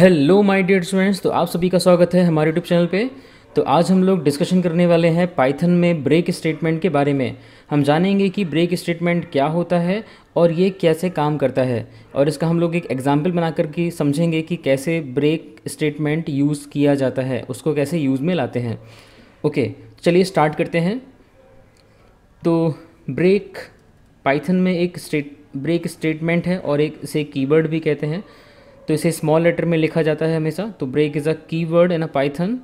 hello my dear students तो आप सभी का स्वागत है हमारे यूट्यूब चैनल पे तो आज हम लोग डिस्कशन करने वाले हैं पाइथन में ब्रेक स्टेटमेंट के बारे में हम जानेंगे कि ब्रेक स्टेटमेंट क्या होता है और ये कैसे काम करता है और इसका हम लोग एक एग्जाम्पल बना कर के समझेंगे कि कैसे ब्रेक स्टेटमेंट यूज़ किया जाता है उसको कैसे यूज़ में लाते हैं ओके चलिए स्टार्ट करते हैं तो ब्रेक पाइथन में एक स्टेट ब्रेक स्टेटमेंट है और एक इसे कीवर्ड भी कहते हैं तो इसे स्मॉल लेटर में लिखा जाता है हमेशा तो break is a keyword in a Python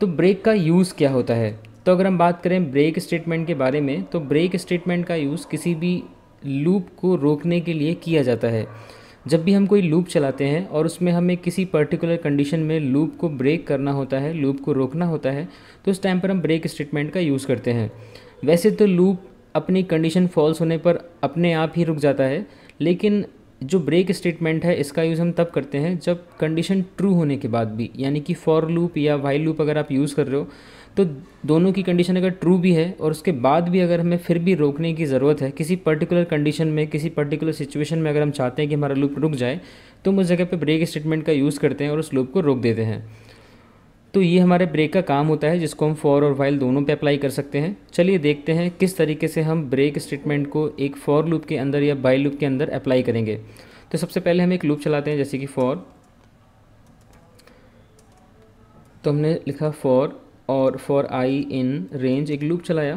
तो ब्रेक का यूज़ क्या होता है तो अगर हम बात करें ब्रेक स्टेटमेंट के बारे में तो ब्रेक स्टेटमेंट का यूज़ किसी भी लूप को रोकने के लिए किया जाता है जब भी हम कोई लूप चलाते हैं और उसमें हमें किसी पर्टिकुलर कंडीशन में लूप को ब्रेक करना होता है लूप को रोकना होता है तो उस टाइम पर हम ब्रेक स्टेटमेंट का यूज़ करते हैं वैसे तो लूप अपनी कंडीशन फॉल्स होने पर अपने आप ही रुक जाता है लेकिन जो ब्रेक स्टेटमेंट है इसका यूज़ हम तब करते हैं जब कंडीशन ट्रू होने के बाद भी यानी कि for loop or while loop अगर आप यूज़ कर रहे हो तो दोनों की कंडीशन अगर ट्रू भी है और उसके बाद भी अगर हमें फिर भी रोकने की ज़रूरत है किसी पर्टिकुलर कंडीशन में किसी पर्टिकुलर सिचुएशन में अगर हम चाहते हैं कि हमारा लूप रुक जाए तो हम उस जगह पर ब्रेक स्टेटमेंट का यूज़ करते हैं और उस लूप को रोक देते हैं तो ये हमारे ब्रेक का काम होता है जिसको हम फॉर और वाइल दोनों पे अप्लाई कर सकते हैं चलिए देखते हैं किस तरीके से हम ब्रेक स्टेटमेंट को एक फॉर लूप के अंदर या बाई लूप के अंदर अप्लाई करेंगे तो सबसे पहले हम एक लूप चलाते हैं जैसे कि फॉर तो हमने लिखा फॉर और फॉर आई इन रेंज एक लूप चलाया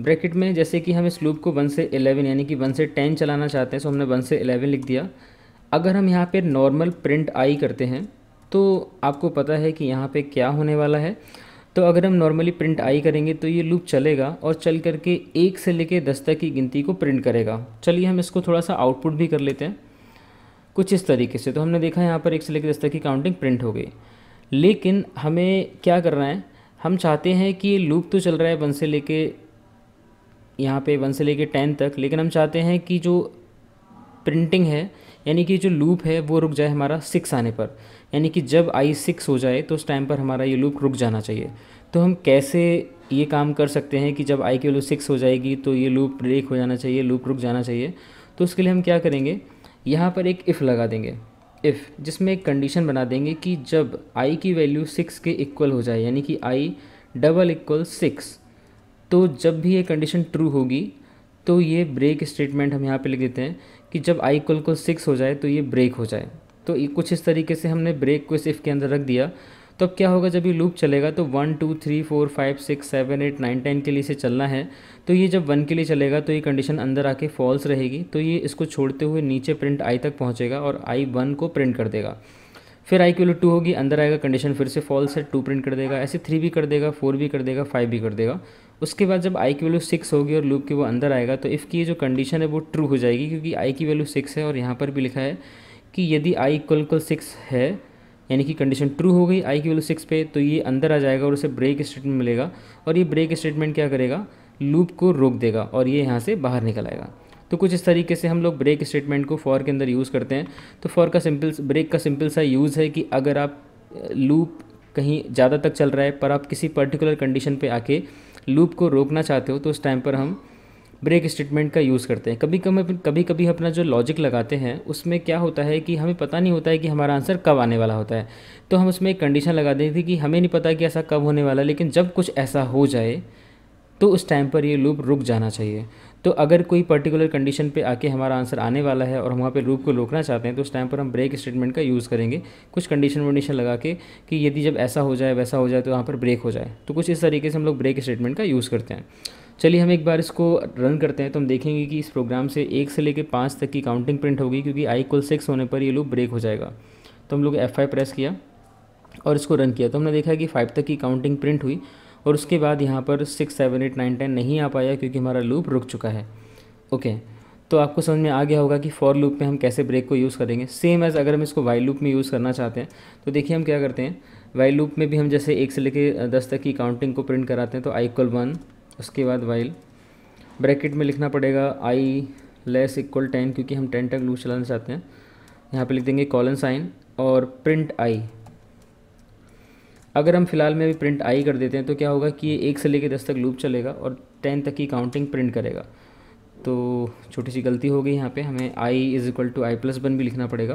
ब्रैकेट में जैसे कि हम इस लूप को वन से एलेवन यानी कि वन से टेन चलाना चाहते हैं सो तो हमने वन से एलेवन लिख दिया अगर हम यहाँ पर नॉर्मल प्रिंट आई करते हैं तो आपको पता है कि यहाँ पे क्या होने वाला है तो अगर हम नॉर्मली प्रिंट आई करेंगे तो ये लूप चलेगा और चल करके एक से लेके दस तक की गिनती को प्रिंट करेगा चलिए हम इसको थोड़ा सा आउटपुट भी कर लेते हैं कुछ इस तरीके से तो हमने देखा यहाँ पर एक से लेके दस तक की काउंटिंग प्रिंट हो गई लेकिन हमें क्या करना है हम चाहते हैं कि लूप तो चल रहा है वन से ले कर यहाँ पर वन से कर टेन तक लेकिन हम चाहते हैं कि जो प्रिंटिंग है यानी कि जो लूप है वो रुक जाए हमारा सिक्स आने पर यानी कि जब आई सिक्स हो जाए तो उस टाइम पर हमारा ये लूप रुक जाना चाहिए तो हम कैसे ये काम कर सकते हैं कि जब आई की वैल्यू सिक्स हो जाएगी तो ये लूप ब्रेक हो जाना चाहिए लूप रुक जाना चाहिए तो उसके लिए हम क्या करेंगे यहाँ पर एक इफ़ लगा देंगे इफ़ जिसमें एक कंडीशन बना देंगे कि जब आई की वैल्यू सिक्स के इक्वल हो जाए यानी कि आई डबल इक्वल सिक्स तो जब भी ये कंडीशन ट्रू होगी तो ये ब्रेक स्टेटमेंट हम यहाँ पे लिख देते हैं कि जब आई इक्वल को सिक्स हो जाए तो ये ब्रेक हो जाए तो कुछ इस तरीके से हमने ब्रेक को इस इफ़ के अंदर रख दिया तो अब क्या होगा जब ये लूप चलेगा तो one two three four five six seven eight nine ten के लिए इसे चलना है तो ये जब वन के लिए चलेगा तो ये कंडीशन अंदर आके फॉल्स रहेगी तो ये इसको छोड़ते हुए नीचे प्रिंट आई तक पहुँचेगा और आई वन को प्रिंट कर देगा फिर आई की वैल्यू टू होगी अंदर आएगा कंडीशन फिर से फॉल्स है टू प्रिंट कर देगा ऐसे थ्री भी कर देगा फोर भी कर देगा फाइव भी कर देगा उसके बाद जब आई की वैल्यू सिक्स होगी और लूप के वो अंदर आएगा तो इफ़ की ये जो कंडीशन है वो ट्रू हो जाएगी क्योंकि आई की वैल्यू सिक्स है और यहाँ पर भी लिखा है कि यदि आई इक्वल इक्वल सिक्स है यानी कि कंडीशन ट्रू हो गई आई की वैल्यू सिक्स पे तो ये अंदर आ जाएगा और उसे ब्रेक स्टेटमेंट मिलेगा और ये ब्रेक स्टेटमेंट क्या करेगा लूप को रोक देगा और ये यहाँ से बाहर निकल आएगा तो कुछ इस तरीके से हम लोग ब्रेक स्टेटमेंट को फॉर के अंदर यूज़ करते हैं तो फॉर का सिंपल ब्रेक का सिंपल सा यूज़ है कि अगर आप लूप कहीं ज़्यादा तक चल रहा है पर आप किसी पर्टिकुलर कंडीशन पे आके लूप को रोकना चाहते हो तो उस टाइम पर हम ब्रेक स्टेटमेंट का यूज़ करते हैं कभी कभी कभी कभी अपना जो लॉजिक लगाते हैं उसमें क्या होता है कि हमें पता नहीं होता है कि हमारा आंसर कब आने वाला होता है तो हम उसमें एक कंडीशन लगा देते थे कि हमें नहीं पता कि ऐसा कब होने वाला लेकिन जब कुछ ऐसा हो जाए तो उस टाइम पर ये लूप रुक जाना चाहिए तो अगर कोई पर्टिकुलर कंडीशन पे आके हमारा आंसर आने वाला है और हम वहाँ पे लूप को रोकना चाहते हैं तो उस टाइम पर हम ब्रेक स्टेटमेंट का यूज़ करेंगे कुछ कंडीशन वंडीशन लगा के कि यदि जब ऐसा हो जाए वैसा हो जाए तो वहाँ पर ब्रेक हो जाए तो कुछ इस तरीके से हम लोग ब्रेक स्टेटमेंट का यूज़ करते हैं चलिए हम एक बार इसको रन करते हैं तो हम देखेंगे कि इस प्रोग्राम से एक से लेकर पाँच तक की काउंटिंग प्रिंट होगी क्योंकि आई कुल सिक्स होने पर ये लूप ब्रेक हो जाएगा तो हम लोग एफ प्रेस किया और इसको रन किया तो हमने देखा कि फ़ाइव तक की काउंटिंग प्रिंट हुई और उसके बाद यहाँ पर six seven eight nine ten नहीं आ पाया क्योंकि हमारा लूप रुक चुका है ओके तो आपको समझ में आ गया होगा कि फॉर लूप में हम कैसे ब्रेक को यूज़ करेंगे सेम एज़ अगर हम इसको वाई लूप में यूज़ करना चाहते हैं तो देखिए हम क्या करते हैं वाई लूप में भी हम जैसे एक से लेकर दस तक की काउंटिंग को प्रिंट कराते हैं तो आई इक्वल वन उसके बाद वाइल ब्रैकेट में लिखना पड़ेगा आई लेस इक्वल टेन क्योंकि हम टेन तक लूप चलाना चाहते हैं यहाँ पर लिख देंगे कॉलन साइन और प्रिंट आई अगर हम फिलहाल में अभी प्रिंट आई कर देते हैं तो क्या होगा कि ये एक से लेकर दस तक लूप चलेगा और टेन तक की काउंटिंग प्रिंट करेगा तो छोटी सी गलती हो गई यहाँ पे हमें I is equal to I plus one भी लिखना पड़ेगा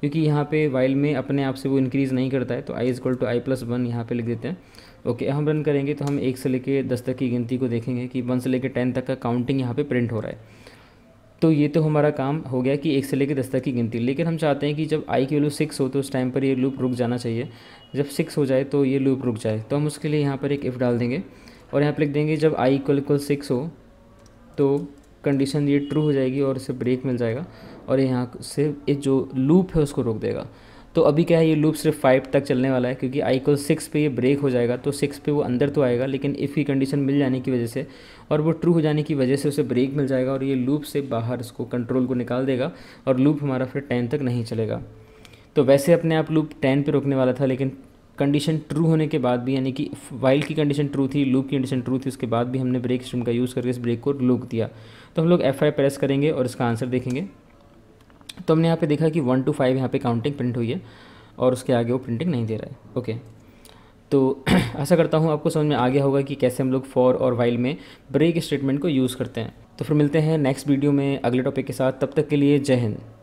क्योंकि यहाँ पे वाइल में अपने आप से वो इंक्रीज़ नहीं करता है तो I is equal to I plus one यहाँ पर लिख देते हैं ओके हम रन करेंगे तो हम एक से लेकर दस तक की गिनती को देखेंगे कि वन से लेकर टेन तक का काउंटिंग यहाँ पर प्रिंट हो रहा है तो ये तो हमारा काम हो गया कि एक से लेकर दस तक की गिनती लेकिन हम चाहते हैं कि जब आई की वैल्यू सिक्स हो तो उस टाइम पर ये लूप रुक जाना चाहिए जब सिक्स हो जाए तो ये लूप रुक जाए तो हम उसके लिए यहाँ पर एक इफ़ डाल देंगे और यहाँ पर लिख देंगे जब आई इक्वल इक्वल सिक्स हो तो कंडीशन ये ट्रू हो जाएगी और इसे ब्रेक मिल जाएगा और यहाँ से ये जो लूप है उसको रोक देगा तो अभी क्या है ये लूप सिर्फ फाइव तक चलने वाला है क्योंकि आई को सिक्स पे ये ब्रेक हो जाएगा तो सिक्स पे वो अंदर तो आएगा लेकिन इफ़ की कंडीशन मिल जाने की वजह से और वो ट्रू हो जाने की वजह से उसे ब्रेक मिल जाएगा और ये लूप से बाहर इसको कंट्रोल को निकाल देगा और लूप हमारा फिर टेन तक नहीं चलेगा तो वैसे अपने आप लूप टेन पर रोकने वाला था लेकिन कंडीशन ट्रू होने के बाद भी यानी कि वाइल की कंडीशन ट्रू थी लूप की कंडीशन ट्रू थी उसके बाद भी हमने ब्रेक स्ट्रीम का यूज़ करके इस ब्रेक को रोक दिया तो हम लोग एफ प्रेस करेंगे और इसका आंसर देखेंगे तो हमने यहाँ पे देखा कि वन टू फाइव यहाँ पे काउंटिंग प्रिंट हुई है और उसके आगे वो प्रिंटिंग नहीं दे रहा है ओके तो ऐसा करता हूँ आपको समझ में आ गया होगा कि कैसे हम लोग फॉर और वाइल में ब्रेक स्टेटमेंट को यूज़ करते हैं तो फिर मिलते हैं नेक्स्ट वीडियो में अगले टॉपिक के साथ तब तक के लिए जय हिंद